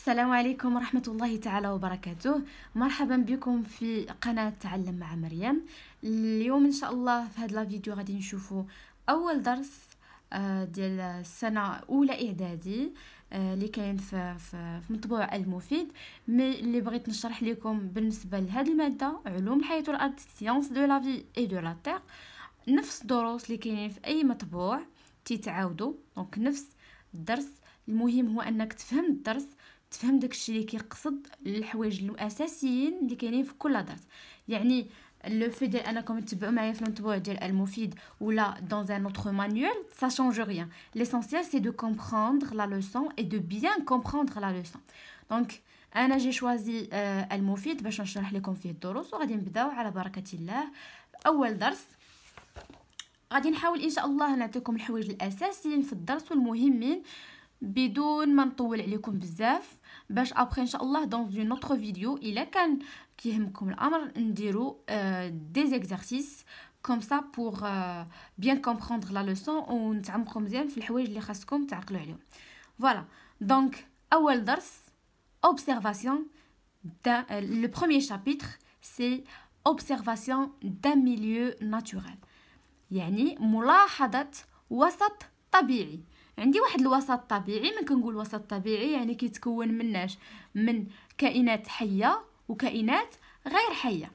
السلام عليكم ورحمة الله تعالى وبركاته مرحبا بكم في قناة تعلم مع مريم اليوم إن شاء الله في هذا الفيديو غادي نشوفوا أول درس آه، ديال السنة أولى إعدادي آه، اللي كاين في, في, مطبوع المفيد مي اللي بغيت نشرح لكم بالنسبة لهاد المادة علوم الحياة والأرض سيونس دو لا في إي دو لا تيغ نفس الدروس اللي كاينين في أي مطبوع تيتعاودوا دونك نفس الدرس المهم هو انك تفهم الدرس تفهم داكشي اللي كيقصد الحوايج الاساسيين اللي كاينين في كل درس يعني لو في ديال انكم تتبعوا معايا في المتبوع ديال المفيد ولا دون ان اوتر مانيول سا شونج ريان ليسونسيال سي دو كومبروندر لا لوسون اي دو بيان كومبروندر لا لوسون دونك انا جي شوازي آه المفيد باش نشرح لكم فيه الدروس وغادي نبداو على بركه الله اول درس غادي نحاول ان شاء الله نعطيكم الحوايج الاساسيين في الدرس والمهمين آه bidoun men twoul alikom bzaf bash abghi inshallah donc du notre video ila kan kayhemkom l'amr ndirou des exercices comme ça pour bien comprendre la leçon w ntamqou mzyan f l'hwayej li khasskom taaqlou voilà donc awel observation dans le premier chapitre c'est observation d'un milieu naturel yani mula hadat wasat tabi'i عندي واحد الوسط طبيعي من كنقول وسط طبيعي يعني كيتكون مناش من كائنات حيه وكائنات غير حيه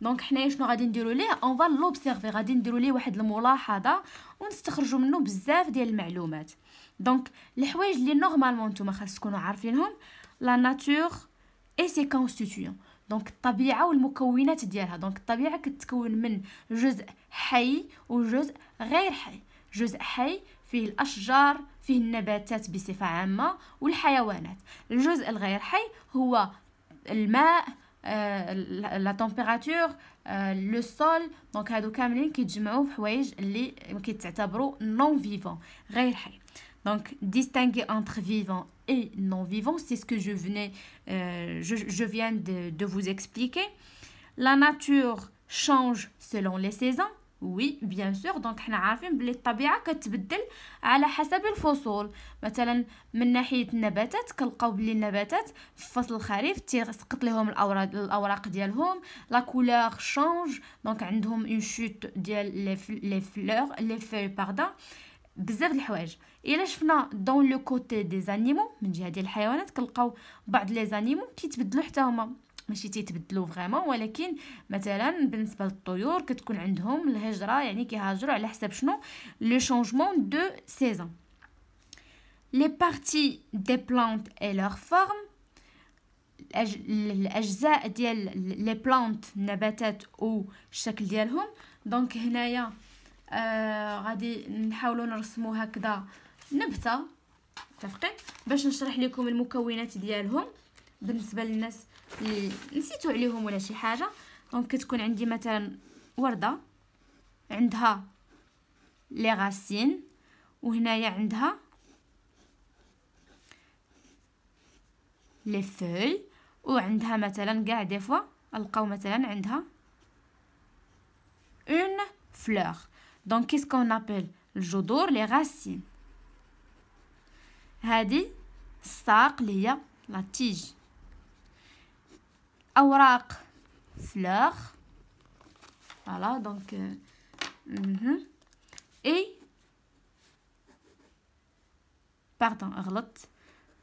دونك حنايا شنو غادي نديرو ليه اون فال لوبسيرفي غادي نديرو ليه واحد الملاحظه ونستخرجوا منه بزاف ديال المعلومات دونك الحوايج اللي نورمالمون نتوما خاص تكونوا عارفينهم لا ناتور اي سي كونستيتيون دونك الطبيعه والمكونات ديالها دونك الطبيعه كتكون من جزء حي وجزء غير حي جزء حي فيه الأشجار فيه النباتات بصفة عامة والحيوانات الجزء الغير حي هو Donc, distinguer entre vivant et non vivant, c'est ce que je, venais, euh، viens de, vous expliquer. La nature change selon les saisons. وي بيان سور دونك حنا عارفين بلي الطبيعه كتبدل على حسب الفصول مثلا من ناحيه النباتات كنلقاو بلي النباتات في فصل الخريف تيسقط لهم الاوراق الاوراق ديالهم لا كولور شونج دونك عندهم اون شوت ديال لي فلور لي فوي باردون بزاف د الحوايج الا شفنا دون لو كوتي دي زانيمو من جهه ديال الحيوانات كنلقاو بعض لي زانيمو كيتبدلوا حتى هما ماشي تيتبدلوا فريمون ولكن مثلا بالنسبه للطيور كتكون عندهم الهجره يعني كيهاجروا على حسب شنو لو شونجمون دو سيزون لي بارتي دي بلانت اي لور فورم الاجزاء ديال لي بلانت النباتات الشكل ديالهم دونك هنايا آه غادي نحاولوا نرسموا هكذا نبته متفقين باش نشرح لكم المكونات ديالهم بالنسبه للناس نسيتو عليهم ولا شي حاجه دونك كتكون عندي مثلا ورده عندها لي غاسين وهنايا عندها لي فول وعندها مثلا كاع دي فوا نلقاو مثلا عندها اون فلور دونك كيس كون ابل الجذور لي غاسين هادي الساق اللي هي لا تيج اوراق فلوغ فوالا دونك اي باردون غلطت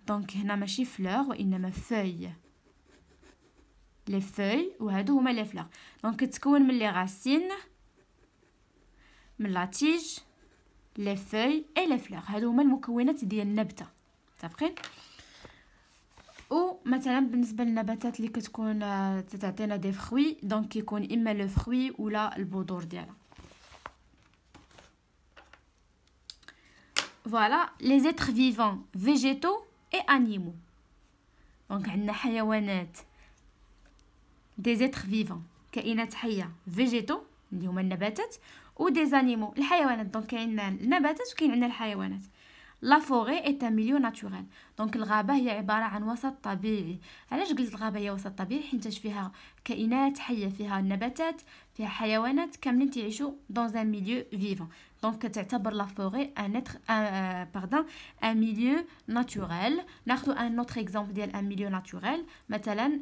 دونك هنا ماشي فلوغ وانما فوي لي فوي وهادو هما لي فلوغ دونك تكون من لي غاسين من تيج لي فوي اي لي فلوغ هادو هما المكونات ديال النبته متفقين او مثلا بالنسبه للنباتات اللي كتكون آه، تتعطينا دي فخوي دونك كيكون اما لو فخوي ولا البذور ديالها فوالا لي زيتر فيفون فيجيتو اي انيمو دونك عندنا حيوانات دي زيتر فيفون كائنات حيه فيجيتو اللي هما النباتات و دي زانيمو الحيوانات دونك كاين النباتات وكاين عندنا الحيوانات لا فوغي اي ان ميليو ناتوريل دونك الغابه هي عباره عن وسط طبيعي علاش قلت الغابه هي وسط طبيعي حيت فيها كائنات حيه فيها نباتات فيها حيوانات كاملين تعيشوا دون ان ميليو فيفون دونك تعتبر لا فوغي ان اتر باردون ان ميليو ناتوريل ناخذ ان اوتر اكزامبل ديال ان ميليو ناتوريل مثلا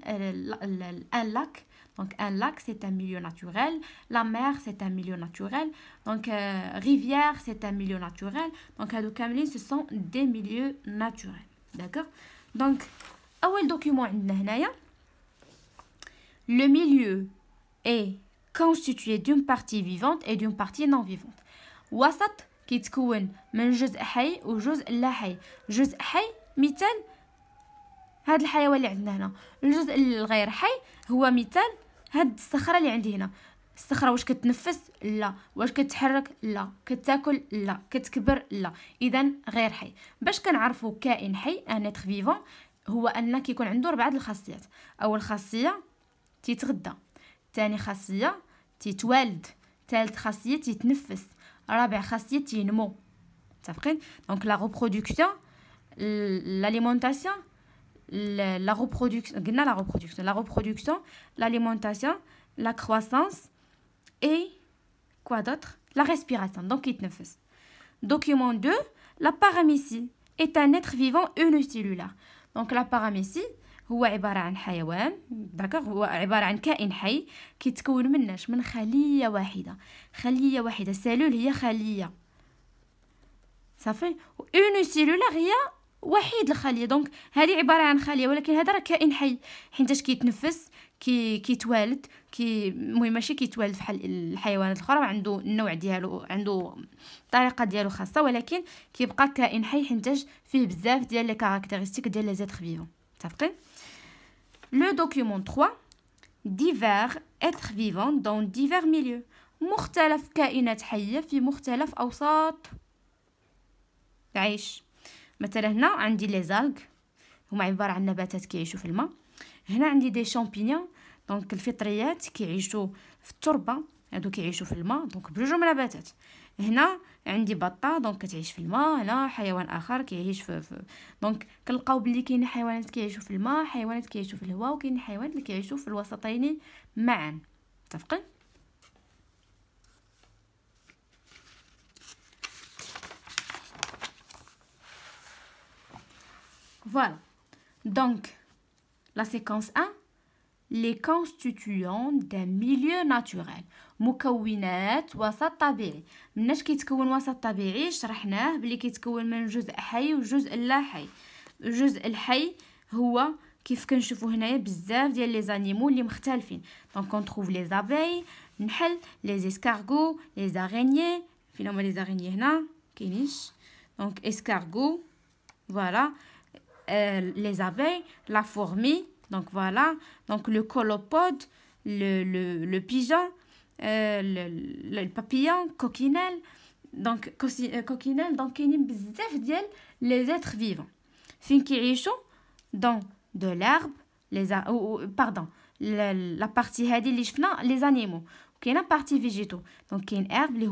ان لاك Donc un lac, c'est un milieu naturel. La mer, c'est un milieu naturel. Donc une euh, rivière, c'est un milieu naturel. Donc les ce sont des milieux naturels. D'accord Donc, le document, le milieu est constitué d'une partie vivante et d'une partie non vivante. وسط كيتكون من جزء حي وجزء لا حي حي مثال الحيوان اللي عندنا هنا الجزء الغير حي هو مثال هاد الصخره اللي عندي هنا الصخره واش كتنفس لا واش كتحرك لا كتاكل لا كتكبر لا اذا غير حي باش كنعرفوا كائن حي ان اتر فيفون هو ان كيكون عنده ربعه الخاصيات اول خاصيه تيتغدى ثاني خاصيه تيتوالد ثالث خاصيه تيتنفس رابع خاصيه تينمو متفقين دونك لا ريبرودكسيون لاليمونطاسيون la, la reproduction, la reproduction, la reproduction, l'alimentation, la croissance et quoi d'autre La respiration, donc il nefes. Document 2, la paramécie est un être vivant unicellulaire. Donc la paramécie, هو عبارة عن حيوان داكوغ هو عبارة عن كائن حي كيتكون من اش من خلية واحدة خلية واحدة سيلول هي خلية صافي fait unicellulaire هي وحيد الخليه دونك هذه عباره عن خليه ولكن هذا راه كائن حي حيتاش كيتنفس كي كيتوالد كي المهم ماشي كيتوالد بحال الحيوانات الاخرى عنده النوع ديالو عنده الطريقه ديالو خاصه ولكن كيبقى كائن حي حيتاش فيه بزاف ديال لي كاركتيرستيك ديال لي زيت فيفون متفقين لو دوكيومون 3 ديفير اتر فيفون دون ديفير ميليو مختلف كائنات حية في مختلف أوساط العيش مثلا هنا عندي لي زالغ هما عباره عن نباتات كيعيشوا في الماء هنا عندي دي شامبينيون دونك الفطريات كيعيشوا في التربه هادو كيعيشوا في الماء دونك من نباتات هنا عندي بطه دونك كتعيش في الماء هنا حيوان اخر كيعيش في, في دونك كنلقاو بلي كاين حيوانات كيعيشوا في الماء حيوانات كيعيشوا في الهواء وكاين حيوانات اللي كيعيشوا في الوسطين معا متفقين Voilà. Donc, la séquence 1, les constituants d'un milieu naturel. مكونات وسط طبيعي مناش كيتكون وسط طبيعي شرحناه بلي كيتكون من جزء حي وجزء لا حي الجزء الحي هو كيف كنشوفوا هنايا بزاف ديال لي زانيمو اللي مختلفين دونك trouve لي abeilles نحل لي escargots لي زارينيي فين هما لي زارينيي هنا كاينينش دونك اسكارغو فوالا voilà. Euh, les abeilles, la fourmi, donc voilà, donc le colopode, le, le, le pigeon, euh, le, papillon, coquinelle, donc euh, coquinel, donc il les êtres vivants. Finkirisho, dans de l'herbe, les pardon, la, partie partie hadi non les animaux, qui est la partie végétaux, donc qui une herbe, les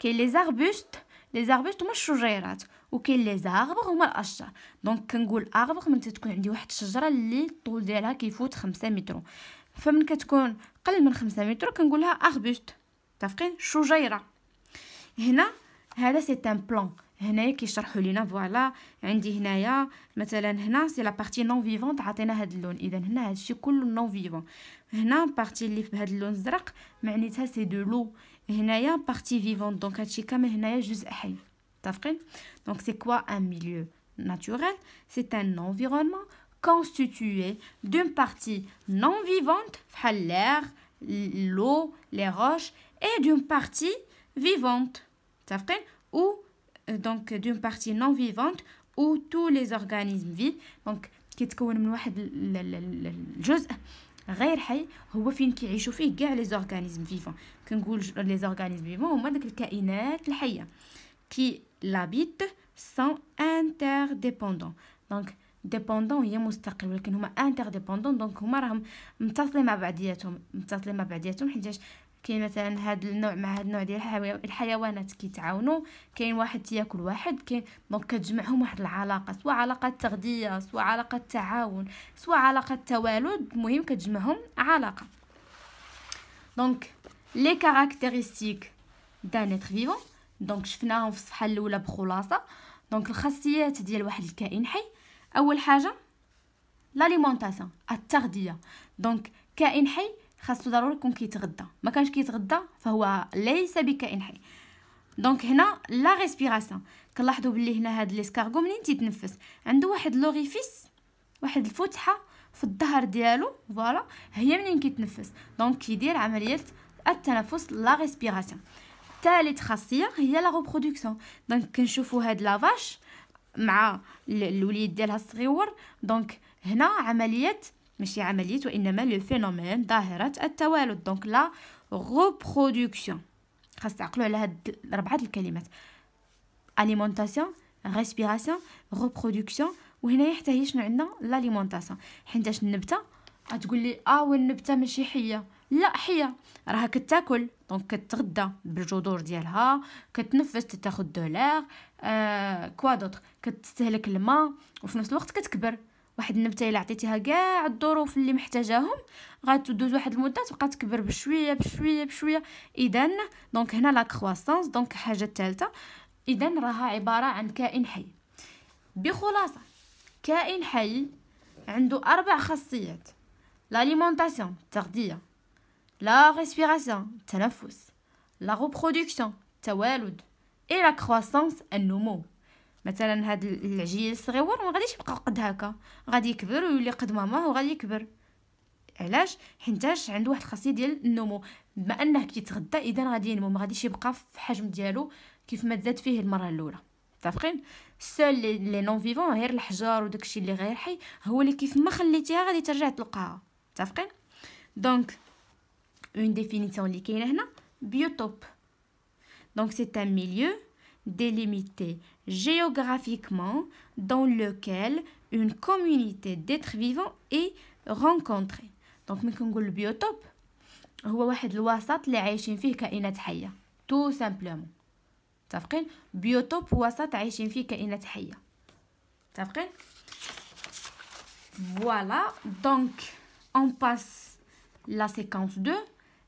qui est les arbustes, les arbustes, moi je وكاين لي زاربغ هما الاشجار دونك كنقول اغبغ من تكون عندي واحد الشجره اللي الطول ديالها كيفوت خمسة متر فمن كتكون قل من خمسة متر كنقولها اغبوست اربوست شجيره هنا هذا سي ان بلان هنايا كيشرحوا لينا فوالا عندي هنايا مثلا هنا سي لا بارتي نون فيفون عطينا هاد اللون اذا هنا هادشي كله نون فيفون هنا بارتي اللي بهاد اللون الزرق معنيتها سي دو لو هنايا بارتي فيفون دونك هادشي كامل هنايا جزء حي Donc, c'est quoi un milieu naturel C'est un environnement constitué d'une partie non vivante, l'air, l'eau, les roches, et d'une partie vivante, ou euh, donc d'une partie non vivante où tous les organismes vivent. Donc, qui من واحد الجزء غير حي هو فين كيعيشوا فيه كاع لي زورغانيزم فيفون كنقول لي زورغانيزم فيفون هما داك الكائنات الحيه كي l'habitent sont interdépendants دونك ديبوندون هي مستقل ولكن هما ديبوندون دونك هما راهم متصلين مع بعضياتهم متصلين مع بعضياتهم حيتاش كاين مثلا هاد النوع مع هاد النوع ديال الحيوانات كيتعاونوا كاين واحد تياكل واحد كاين دونك كتجمعهم واحد العلاقه سواء علاقه تغذيه سواء علاقه تعاون سواء علاقه توالد المهم كتجمعهم علاقه دونك لي كاركتيرستيك d'un être vivant دونك شفناهم في الصفحه الاولى بخلاصه دونك الخاصيات ديال واحد الكائن حي اول حاجه لاليمونطاسيون التغذيه دونك كائن حي خاصو ضروري يكون كيتغدى ما كانش كيتغدى فهو ليس بكائن حي دونك هنا لا ريسبيراسيون كنلاحظوا بلي هنا هاد ليسكارغو منين تيتنفس عنده واحد لوغيفيس واحد الفتحه في الظهر ديالو فوالا هي منين كيتنفس دونك كيدير عمليه التنفس لا ريسبيراسيون الثالث خاصيه هي لا ريبرودكسيون دونك كنشوفوا هاد لافاش مع الوليد ديالها الصغيور دونك هنا عمليه ماشي عمليه وانما لو فينومين ظاهره التوالد دونك لا ريبرودكسيون خاص تعقلوا على هاد ربعه الكلمات اليمونتاسيون ريسبيراسيون ريبرودكسيون وهنا حتى هي شنو عندنا لاليمونطاسيون حيتاش النبته غتقول لي اه والنبته ماشي حيه لا حية راها كتاكل دونك كتغدى بالجذور ديالها كتنفس تاخذ دو آه كوا دوطخ كتستهلك الماء وفي نفس الوقت كتكبر واحد النبته الا عطيتيها كاع الظروف اللي محتاجاهم غتدوز واحد المده تبقى تكبر بشويه بشويه بشويه اذا دونك هنا لا كرواسونس دونك حاجه الثالثه اذا راها عباره عن كائن حي بخلاصه كائن حي عنده اربع خاصيات لاليمونطاسيون التغذيه la respiration التنفس la reproduction التوالد et la croissance النمو مثلا هاد العجيل الصغيور ما غاديش يبقى قد هكا غادي يكبر ويولي قد ماماه وغادي يكبر علاش حيتاش عنده واحد الخاصيه ديال النمو بما انه كيتغدى اذا غادي ينمو ما غاديش يبقى في الحجم ديالو كيف ما تزاد فيه المره الاولى متفقين السول لي نون فيفون غير الحجار وداكشي اللي غير حي هو اللي كيف ما خليتيها غادي ترجع تلقاها متفقين دونك une définition اللي est là biotope donc c'est un milieu délimité géographiquement dans lequel une communauté d'êtres vivants est rencontrée donc que le biotope هو واحد الوسط اللي عايشين فيه كائنات حيه تو سامبلومون متفقين بيوتوب وسط عايشين فيه كائنات حيه متفقين Voilà, donc on passe la séquence 2.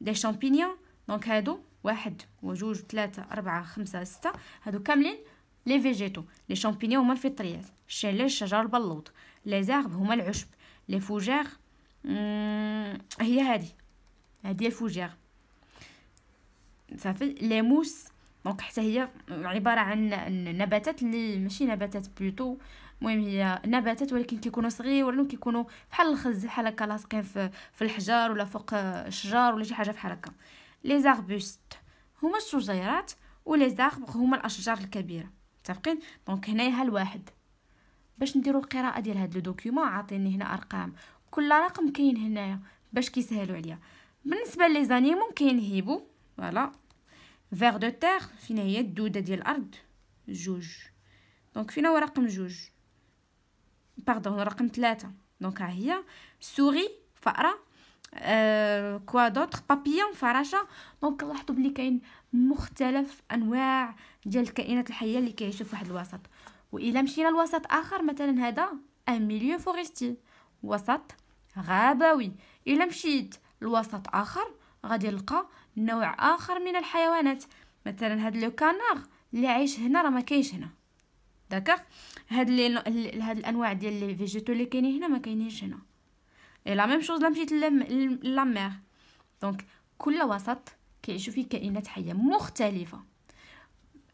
دي شامبينيون دونك هادو واحد وجوج ثلاثة أربعة خمسة ستة هادو كاملين لي فيجيتو لي شامبينيون هما الفطريات الشلال شجر البلوط لي زارب هما العشب لي فوجيغ هي هادي هادي هي الفوجيغ صافي لي موس دونك حتى هي عباره عن نباتات اللي ماشي نباتات بلوتو المهم هي نباتات ولكن كيكونوا صغير ولا كيكونوا بحال الخز بحال هكا لاصقين في, في الحجار ولا فوق الشجار ولا شي حاجه بحال هكا لي زاربوست هما الشجيرات ولي زاربغ هما الاشجار الكبيره متفقين دونك هنايا ها الواحد باش نديرو القراءه ديال هاد لو دوكيومون عاطيني هنا ارقام كل رقم كاين هنايا باش كيسهلوا عليا بالنسبه لي كاين هيبو فوالا فيغ دو تيغ فين هي الدوده ديال الارض جوج دونك فينا هو رقم جوج باردون رقم ثلاثة دونك ها هي سوري فأرة كوا دوطخ بابيون فراشة دونك لاحظتو بلي كاين مختلف انواع ديال الكائنات الحيه اللي كيعيشو في واحد الوسط والا مشينا لوسط اخر مثلا هذا ان ميليو فورستي وسط غابوي الا مشيت لوسط اخر غادي نلقى نوع اخر من الحيوانات مثلا هاد لو كانار اللي عايش هنا راه ما كاينش هنا داكوغ هاد لي هاد الانواع ديال لي فيجيتو لي كاينين هنا ما كاينينش هنا اي لا ميم شوز لا مشيت لا مير دونك كل وسط كيعيشو فيه كائنات حيه مختلفه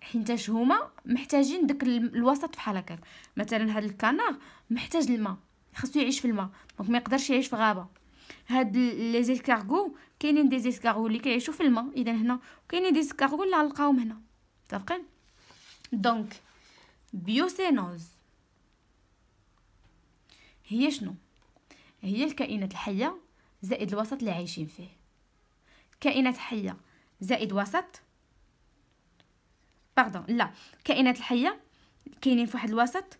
حيتاش هما محتاجين داك الوسط بحال هكاك مثلا هاد الكنار محتاج الماء خاصو يعيش في الماء دونك ما يقدرش يعيش في غابه هاد لي زيسكارغو كاينين دي زيسكارغو اللي كيعيشو في الماء اذا هنا كاينين دي زيسكارغو اللي غنلقاهم هنا متفقين دونك بيوسينوز هي شنو هي الكائنات الحية زائد الوسط اللي عايشين فيه كائنات حية زائد وسط باردون لا كائنات الحية كاينين فواحد الوسط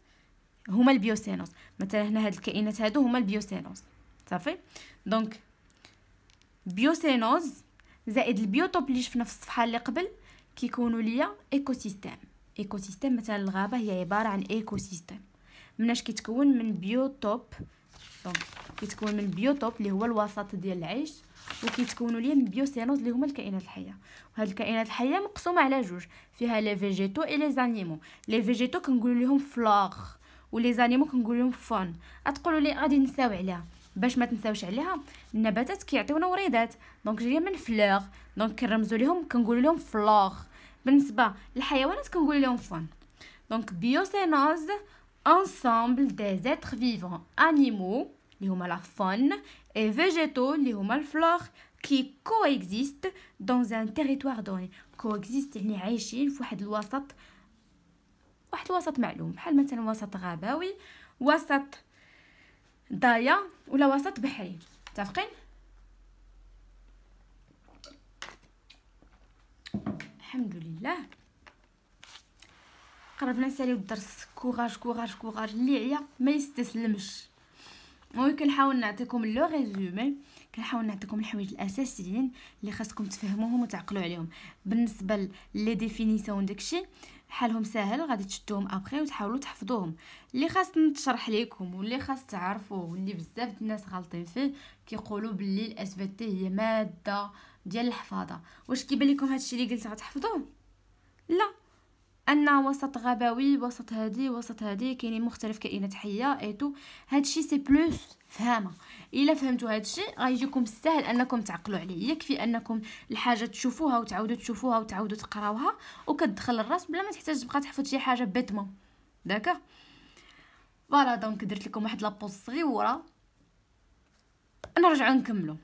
هما البيوسينوز مثلا هنا هاد الكائنات هادو هما البيوسينوز صافي دونك بيوسينوز زائد البيوتوب اللي شفنا في الصفحه اللي قبل كيكونوا ليا ايكوسيستيم ايكوسيستم مثلا الغابه هي عباره عن ايكوسيستم مناش كيتكون من بيوتوب دونك كيتكون من بيوتوب اللي هو الوسط ديال العيش وكيتكونوا ليه من بيوسينوز اللي هما الكائنات الحيه وهاد الكائنات الحيه مقسومه على جوج فيها لي فيجيتو اي لي زانيمو لي فيجيتو كنقولوا لهم فلوغ ولي زانيمو كنقولوا لهم فون غتقولوا لي غادي نساو عليها باش ما تنساوش عليها النباتات كيعطيونا وريدات دونك جايه من فلوغ دونك كنرمزوا لهم كنقولوا لهم فلوغ بالنسبه للحيوانات كنقول لهم فون دونك بيوسينوز انسامبل دي زيتر فيفون انيمو اللي هما لا فون اي فيجيتو اللي هما الفلور كي كويكزيست دون ان تيريتوار دوني كويكزيست يعني عايشين في واحد الوسط واحد الوسط معلوم بحال مثلا وسط غابوي وسط ضايع ولا وسط بحري متفقين الحمد لله قربنا نساليو الدرس كوراج كوراج كوراج اللي عيا ما يستسلمش المهم كنحاول نعطيكم لو ريزومي كنحاول نعطيكم الحوايج الاساسيين اللي خاصكم تفهموهم وتعقلوا عليهم بالنسبه لي ديفينيسيون داكشي حالهم ساهل غادي تشدوهم ابخي وتحاولوا تحفظوهم اللي خاص نشرح لكم واللي خاص تعرفوه واللي بزاف الناس غالطين فيه كيقولوا باللي الاس تي هي ماده ديال الحفاظه واش كيبان لكم هادشي اللي قلت غتحفظوه لا ان وسط غابوي وسط هادي وسط هادي كاينين مختلف كائنات حيه ايتو هادشي سي بلوس فهامه الا فهمتوا هادشي غيجيكم سهل انكم تعقلوا عليه يكفي انكم الحاجه تشوفوها وتعاودوا تشوفوها وتعاودوا تقراوها وكتدخل الراس بلا ما تحتاج تبقى تحفظ شي حاجه بيتما داكا فوالا دونك درت لكم واحد لابوز صغيره نرجعوا نكملوا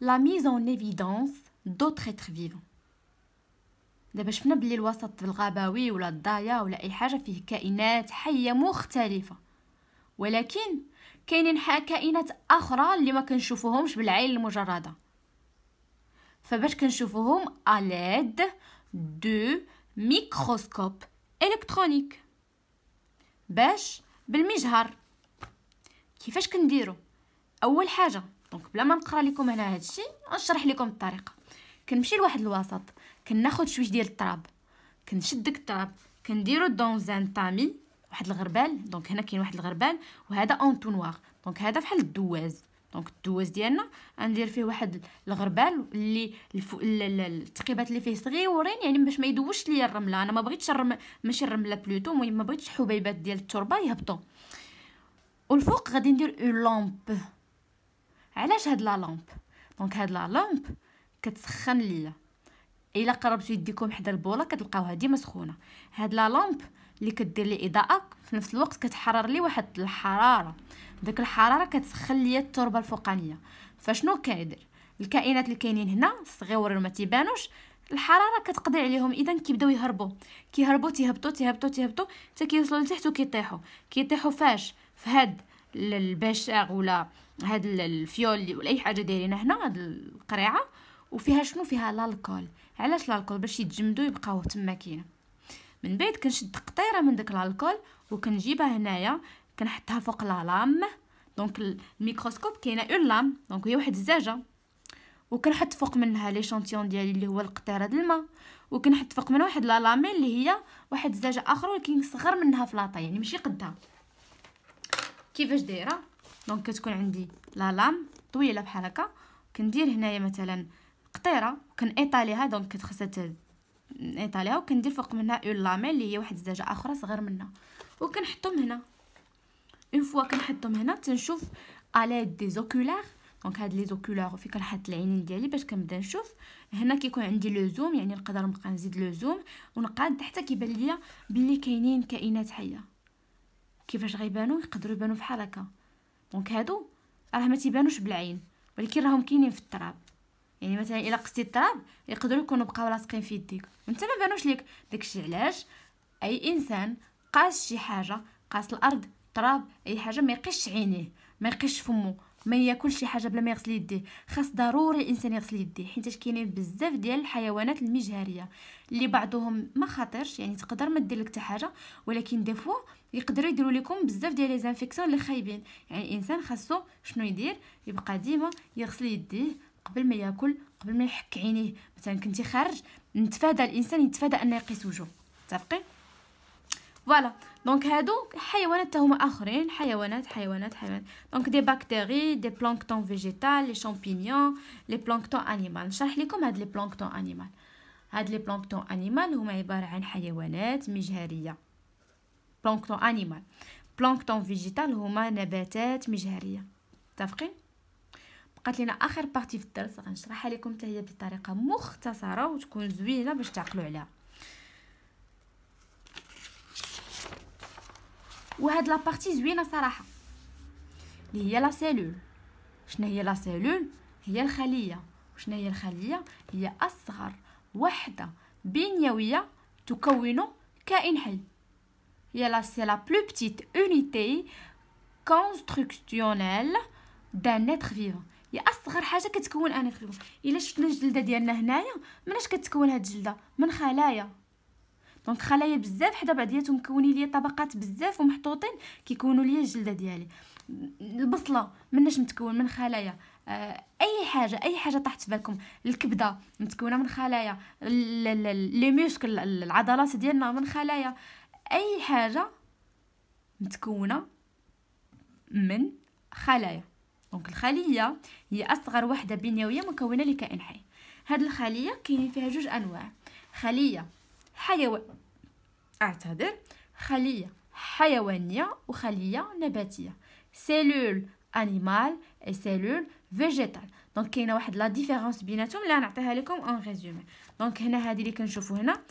لا ميز اون ايفيدونس دوطخ اتر فيفون دابا شفنا بلي الوسط الغابوي ولا الضايع ولا اي حاجه فيه كائنات حيه مختلفه ولكن كاينين كائنات اخرى اللي ما كنشوفوهمش بالعين المجرده فباش كنشوفوهم اليد دو ميكروسكوب الكترونيك باش بالمجهر كيفاش كنديرو اول حاجه دونك بلا ما نقرا لكم هنا الشيء نشرح لكم الطريقه كنمشي لواحد الوسط كناخذ شويه ديال التراب كنشد التراب كنديرو دون زان طامي واحد الغربال دونك هنا كاين واحد الغربال وهذا اونتونوار دونك هذا بحال الدواز دونك الدواز ديالنا غندير فيه واحد الغربال اللي الفو... التقيبات اللي فيه صغيورين يعني باش ما يدوش ليا الرمله انا ما بغيتش الرم... ماشي الرمله بلوتو المهم ما بغيتش الحبيبات ديال التربه يهبطوا والفوق غادي ندير اون لامب علاش هاد لا لامب دونك هاد لا لامب كتسخن ليا الا قربتو يديكم حدا البوله كتلقاوها ديما سخونه هاد لا لامب اللي كدير لي اضاءه في نفس الوقت كتحرر لي واحد الحراره داك الحراره كتسخن ليا التربه الفوقانيه فشنو كيدير الكائنات اللي كاينين هنا الصغيور ما تيبانوش الحراره كتقضي عليهم اذا كيبداو يهربوا كيهربوا تيهبطوا تيهبطوا تيهبطوا حتى كيوصلوا لتحت وكيطيحوا كيطيحوا فاش في هاد البشاغ ولا هاد الفيول ولا اي حاجه دايرينها هنا هاد القريعه وفيها شنو فيها لالكول علاش لالكول باش يتجمدوا يبقاو تما كاين من بعد كنشد قطيره من داك لالكول وكنجيبها هنايا كنحطها فوق لا لام دونك الميكروسكوب كاينه اون لام دونك هي واحد الزجاجه وكنحط فوق منها لي شونتيون ديالي اللي هو القطيره ديال الماء وكنحط فوق منها واحد لا لامين اللي هي واحد الزجاجه اخرى ولكن صغر منها في لاطا يعني ماشي قدها كيفاش دايره دونك كتكون عندي لا لام طويله بحال هكا كندير هنايا مثلا قطيره كنيطاليها دونك كتخصها ايطاليها وكندير فوق منها اون لامي اللي هي واحد الزجاجه اخرى صغير منها وكنحطهم هنا اون فوا كنحطهم هنا تنشوف على دي زوكولير دونك هاد لي زوكولير في كنحط العينين ديالي باش كنبدا نشوف هنا كيكون عندي لو زوم يعني نقدر نبقى نزيد لو زوم ونقاد حتى كيبان ليا بلي كاينين كائنات حيه كيفاش غيبانو يقدروا يبانو بحال هكا دونك هادو راه ما تيبانوش بالعين ولكن راهم كاينين في التراب يعني مثلا الا قصتي التراب يقدروا يكونوا بقاو لاصقين في يديك وانت ما بانوش ليك داكشي علاش اي انسان قاس شي حاجه قاس الارض تراب اي حاجه ما يقيش عينيه ما يقيش فمه ما ياكلش شي حاجه بلا ما يغسل يديه خاص ضروري الانسان يغسل يديه حيت كاينين بزاف ديال الحيوانات المجهريه اللي بعضهم ما خطرش يعني تقدر ما دير لك حتى حاجه ولكن دي فوا يقدروا يديروا لكم بزاف ديال لي زانفيكسيون اللي خايبين يعني الانسان خاصو شنو يدير يبقى ديما يغسل يديه قبل ما ياكل قبل ما يحك عينيه مثلا كنتي خارج نتفادى الانسان يتفادى انه يقيس وجهه متفقين فوالا دونك هادو حيوانات تاهما هما اخرين حيوانات حيوانات حيوانات دونك دي باكتيري دي بلانكتون فيجيتال لي شامبينيون لي بلانكتون انيمال نشرح لكم هاد لي بلانكتون انيمال هاد لي بلانكتون انيمال هما عباره عن حيوانات مجهريه بلانكتون انيمال بلانكتون فيجيتال هما نباتات مجهريه متفقين بقات لينا اخر بارتي في الدرس غنشرحها لكم حتى هي بطريقه مختصره وتكون زوينه باش تعقلوا عليها وهاد لابارتي زوينه صراحه اللي هي لا سيلول شنو هي لا سيلول هي الخليه وشنا هي الخليه هي اصغر وحده بنيويه تكون كائن حي هي لا سي لا بلو بتيت اونيتي كونستركسيونيل دان نيتر فيفون هي اصغر حاجه كتكون ان نيتر فيفون الا شفنا الجلده ديالنا هنايا مناش كتكون هاد الجلده من خلايا دونك خلايا بزاف حدا بعضياتهم مكونين ليا طبقات بزاف ومحطوطين كيكونوا ليا الجلده ديالي البصله مناش متكون من خلايا آه، اي حاجه اي حاجه طاحت في بالكم الكبده متكونه من خلايا لي موسكل العضلات ديالنا من خلايا اي حاجه متكونه من خلايا دونك الخليه هي اصغر وحده بنيويه مكونه لكائن حي هاد الخليه كاينين فيها جوج انواع خليه حيوان اعتذر خلية حيوانية وخلية نباتية سيلول انيمال اي سيلول فيجيتال دونك كاينه واحد لا ديفيرونس بيناتهم اللي غنعطيها لكم اون ريزومي دونك هنا هذه اللي كنشوفوا هنا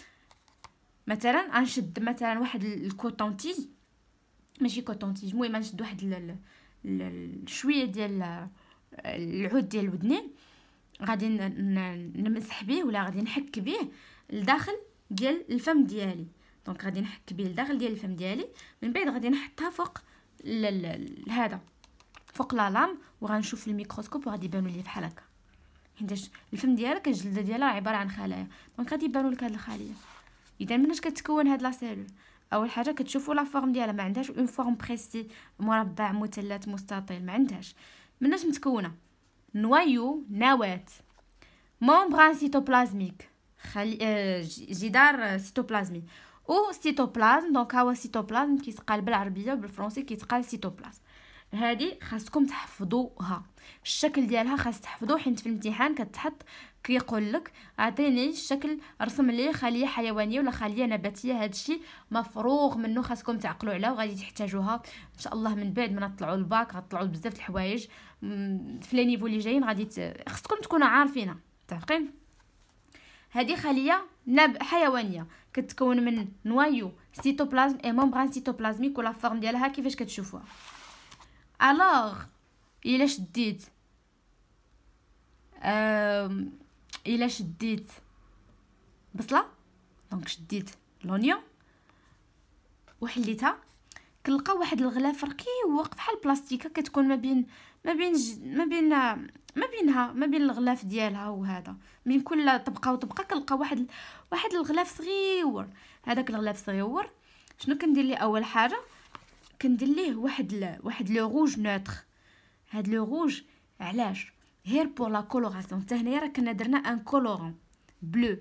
مثلا غنشد مثلا واحد الكوتون تيج ماشي كوتون تيج المهم غنشد واحد شويه ديال العود ديال الودنين غادي نمسح به ولا غادي نحك به لداخل ديال الفم ديالي دونك غادي نحك بيه الداخل ديال الفم ديالي من بعد غادي نحطها فوق هذا فوق لا لام وغنشوف في الميكروسكوب وغادي يبانوا لي بحال هكا حيتاش الفم ديالك الجلده ديالها عباره عن خلايا دونك غادي يبانوا لك هاد الخليه اذا مناش كتكون هاد لا سيلول اول حاجه كتشوفوا لا فورم ديالها ما عندهاش اون فورم بريسي مربع مثلث مستطيل ما عندهاش مناش متكونه نوايو نواه مومبران سيتوبلازميك خلي آه، جدار سيتوبلازمي او سيتوبلازم دونك هو سيتوبلازم كيتقال بالعربيه وبالفرنسي كيتقال سيتوبلازم هذه خاصكم تحفظوها الشكل ديالها خاص تحفظوه حيت في الامتحان كتحط كيقول لك اعطيني الشكل رسم لي خليه حيوانيه ولا خليه نباتيه هذا الشيء مفروغ منه خاصكم تعقلوا عليه وغادي تحتاجوها ان شاء الله من بعد ما نطلعوا الباك غطلعوا بزاف الحوايج في لي نيفو اللي جايين غادي خاصكم تكونوا عارفينها متفقين هذه خليه نب حيوانيه كتكون من نوايو سيتوبلازم اي ممبران سيتوبلازميك ولا فورم ديالها كيفاش كتشوفوها الوغ الا شديت الا شديت بصله دونك شديت لونيون وحليتها كنلقى واحد الغلاف رقيق بحال بلاستيكه كتكون ما بين ما بين ج... ما بين ما بينها ما بين الغلاف ديالها وهذا من كل طبقه وطبقه كنلقى واحد واحد الغلاف صغيور هذاك الغلاف صغيور شنو كندير ليه اول حاجه كندير ليه واحد ل... واحد لو روج نوتر هاد لو روج علاش غير بور لا كولوراسيون حتى هنايا راه كنا درنا ان كولورون بلو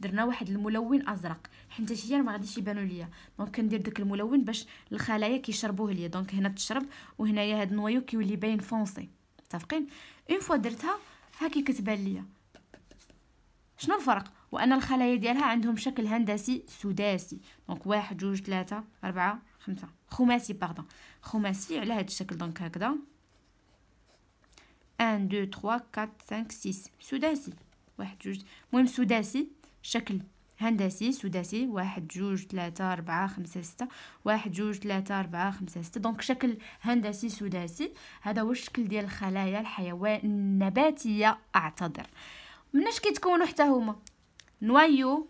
درنا واحد الملون ازرق حيت هي ما غاديش يبانوا ليا دونك كندير داك الملون باش الخلايا كيشربوه ليا دونك هنا تشرب وهنايا هاد النويو كيولي باين فونسي متفقين اون فوا درتها هاكي كتبان ليا شنو الفرق وان الخلايا ديالها عندهم شكل هندسي سداسي دونك واحد جوج ثلاثة أربعة خمسة خماسي باردون خماسي على هاد الشكل دونك هكذا 1 2 3 4 5 6 سداسي واحد جوج المهم سداسي شكل هندسي سداسي واحد جوج ثلاثة أربعة خمسة ستة واحد جوج ثلاثة أربعة خمسة ستة دونك شكل هندسي سداسي هذا هو الشكل ديال الخلايا الحيوان النباتية أعتذر مناش كيتكونوا حتى هما نوايو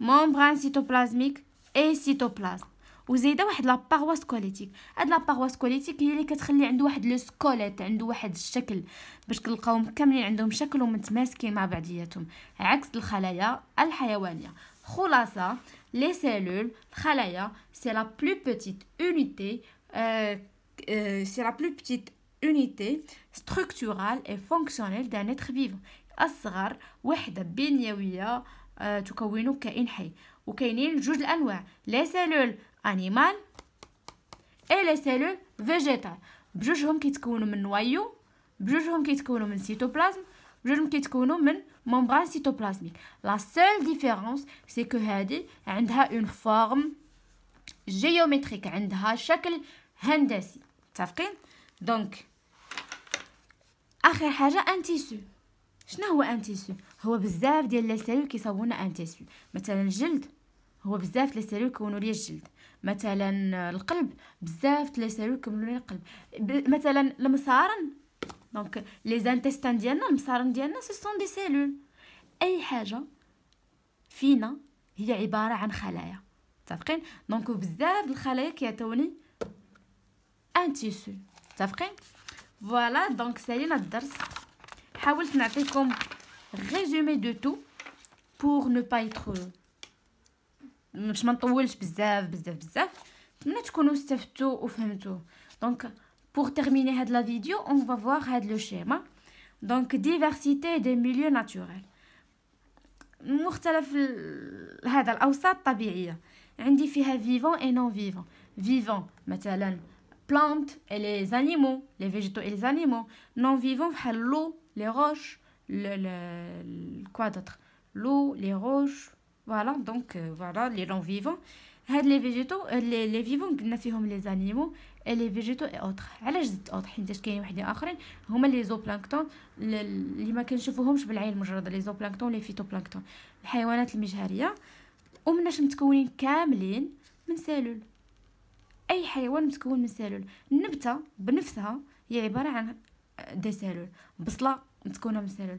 ممبران سيتوبلازميك اي سيتوبلازم وزايده واحد لا باغوا هاد لا باغوا هي اللي كتخلي عنده واحد لو سكوليت عنده واحد الشكل باش كنلقاوهم كاملين عندهم شكل ومتماسكين مع بعضياتهم عكس الخلايا الحيوانيه خلاصه لي سيلول الخلايا سي لا بلو بوتيت اونيتي سي لا بلو بوتيت اونيتي ستركتورال اي فونكسيونيل دان اتر فيفون اصغر وحده بنيويه euh، تكون كائن حي وكاينين جوج الانواع لي سيلول انيمال اي لي سيلول فيجيتال بجوجهم كيتكونوا من نوايو بجوجهم كيتكونوا من سيتوبلازم بجوجهم كيتكونوا من ممبران سيتوبلازميك لا سول ديفيرونس سي كو هادي عندها اون فورم جيومتريك عندها شكل هندسي متفقين دونك اخر حاجه ان تيسو شنو هو ان تيسو هو بزاف ديال لي سيلول كيصاوبونا ان تيسو مثلا الجلد هو بزاف لي سيلول كيكونوا ليه الجلد مثلا القلب بزاف لي السيلول كيملوا القلب مثلا المصارن دونك لي زانتيستان ديالنا المصارن ديالنا سو سون دي سيلول اي حاجه فينا هي عباره عن خلايا متفقين دونك بزاف الخلايا كيعطوني ان تيسو متفقين فوالا دونك سالينا الدرس حاولت نعطيكم ريزومي دو تو pour ne pas être باش ça. Donc, pour terminer la vidéo on va voir le schéma donc diversité des milieux naturels des vivant et non vivant vivant les plantes et les animaux les végétaux et les animaux non vivants l'eau les roches le, le, quoi d'autre l'eau les roches فوالا دونك فوالا لي لون فيفون هاد لي فيجيتو لي لي فيفون قلنا فيهم لي زانيمو لي فيجيتو اي اوتر علاش زدت اوتر حيت كاين وحدين اخرين هما لي زوبلانكتون اللي ما كنشوفوهمش بالعين المجرده لي زوبلانكتون لي فيتوبلانكتون الحيوانات المجهريه ومناش متكونين كاملين من سيلول اي حيوان متكون من سيلول النبته بنفسها هي عباره عن دي سيلول بصله متكونه من سيلول